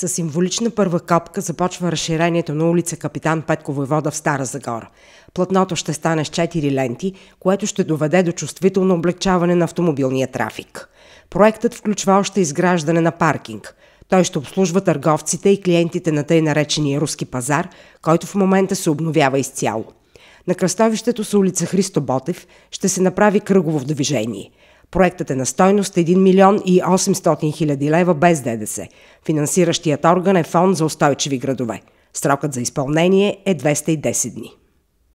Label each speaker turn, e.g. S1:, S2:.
S1: С символична първа капка започва разширението на улица Капитан Петко Войвода в Стара Загора. Платното ще стане с 4 ленти, което ще доведе до чувствително облегчаване на автомобилния трафик. Проектът включва още изграждане на паркинг. Той ще обслужва търговците и клиентите на тъй наречения руски пазар, който в момента се обновява изцяло. На кръстовището с улица Христо Ботев ще се направи кръгово движение – Проектът е на стойност 1 милион и 800 хиляди лева без ДДС. Финансиращият орган е Фонд за устойчиви градове. Срокът за изпълнение е 210 дни.